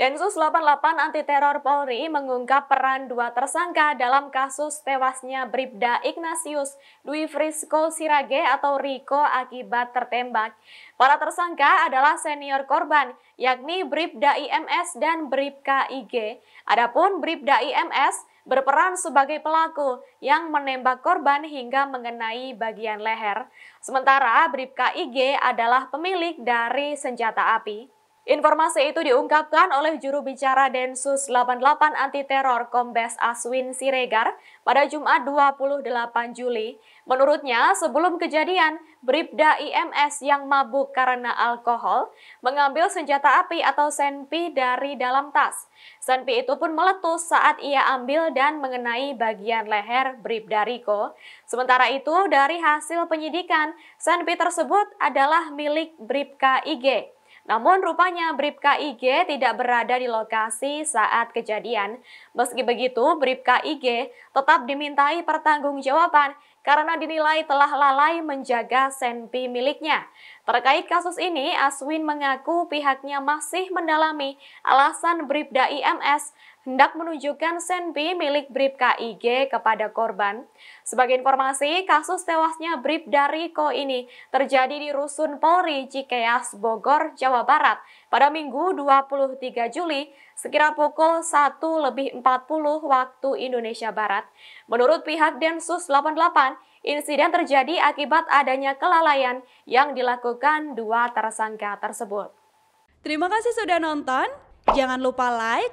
Densus 88 Anti Teror Polri mengungkap peran dua tersangka dalam kasus tewasnya Bribda Ignatius Dwi Frisco Sirage atau Riko akibat tertembak. Para tersangka adalah senior korban, yakni Bribda IMS dan Bribka IG. Adapun Bribda IMS berperan sebagai pelaku yang menembak korban hingga mengenai bagian leher. Sementara Bribka IG adalah pemilik dari senjata api. Informasi itu diungkapkan oleh juru bicara Densus 88 Anti Teror Kombes Aswin Siregar pada Jumat 28 Juli. Menurutnya, sebelum kejadian, Bribda IMS yang mabuk karena alkohol mengambil senjata api atau senpi dari dalam tas. Senpi itu pun meletus saat ia ambil dan mengenai bagian leher Bribda Riko. Sementara itu, dari hasil penyidikan, senpi tersebut adalah milik Bribka IG. Namun rupanya Bripka IG tidak berada di lokasi saat kejadian. Meski begitu, Bripka IG tetap dimintai pertanggungjawaban karena dinilai telah lalai menjaga senpi miliknya. Terkait kasus ini, Aswin mengaku pihaknya masih mendalami alasan Bripda IMS hendak menunjukkan senpi milik Brip kig kepada korban. Sebagai informasi, kasus tewasnya dari ko ini terjadi di Rusun Polri Cikeas, Bogor, Jawa Barat pada Minggu 23 Juli sekira pukul 1 lebih 40 waktu Indonesia Barat. Menurut pihak Densus 88, insiden terjadi akibat adanya kelalaian yang dilakukan dua tersangka tersebut. Terima kasih sudah nonton. Jangan lupa like,